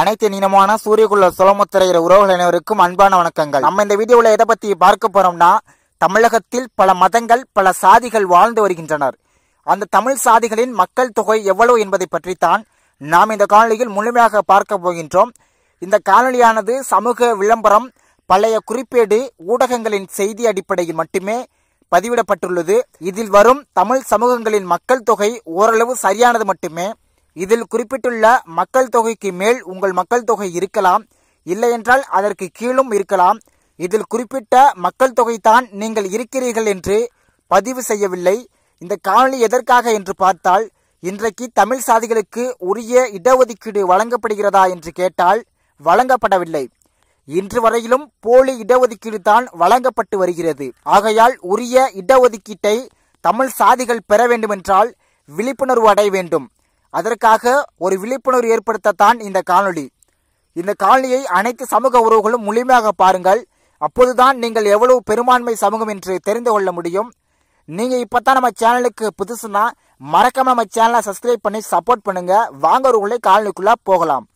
அனைத்து நீனமான சூரியகுல சுலமுத்திரையர் உறவுகள் அனைவருக்கும் அன்பான வணக்கங்கள் நம்ம இந்த வீடியோவில் எதை பற்றி பார்க்க போகிறோம்னா தமிழகத்தில் பல மதங்கள் பல சாதிகள் வாழ்ந்து வருகின்றனர் அந்த தமிழ் சாதிகளின் மக்கள் தொகை எவ்வளவு என்பதை பற்றித்தான் நாம் இந்த காணொலியில் முழுமையாக பார்க்க போகின்றோம் இந்த காணொலியானது சமூக விளம்பரம் பழைய குறிப்பேடு ஊடகங்களின் செய்தி அடிப்படையில் மட்டுமே பதிவிடப்பட்டுள்ளது இதில் வரும் தமிழ் சமூகங்களின் மக்கள் தொகை ஓரளவு சரியானது மட்டுமே இதில் குறிப்பிட்டுள்ள மக்கள் தொகைக்கு மேல் உங்கள் மக்கள் தொகை இருக்கலாம் இல்லையென்றால் அதற்கு கீழும் இருக்கலாம் இதில் குறிப்பிட்ட மக்கள் தொகைதான் நீங்கள் இருக்கிறீர்கள் என்று பதிவு செய்யவில்லை இந்த காணொலி எதற்காக என்று பார்த்தால் இன்றைக்கு தமிழ் சாதிகளுக்கு உரிய இடஒதுக்கீடு வழங்கப்படுகிறதா என்று கேட்டால் வழங்கப்படவில்லை இன்று வரையிலும் போலி இடஒதுக்கீடு தான் வழங்கப்பட்டு வருகிறது ஆகையால் உரிய இடஒதுக்கீட்டை தமிழ் சாதிகள் பெற வேண்டுமென்றால் விழிப்புணர்வு அடைய வேண்டும் அதற்காக ஒரு விழிப்புணர்வு ஏற்படுத்தத்தான் இந்த காணொளி இந்த காணொலியை அனைத்து சமூக உறவுகளும் முழுமையாக பாருங்கள் அப்போதுதான் நீங்கள் எவ்வளவு பெரும்பான்மை சமூகம் என்று தெரிந்து கொள்ள முடியும் நீங்கள் இப்போத்தான் தான் நம்ம சேனலுக்கு புதுசுனா மறக்காம நம்ம சேனலை சப்ஸ்கிரைப் பண்ணி சப்போர்ட் பண்ணுங்கள் வாங்கறவங்களே காலனிக்குள்ளே போகலாம்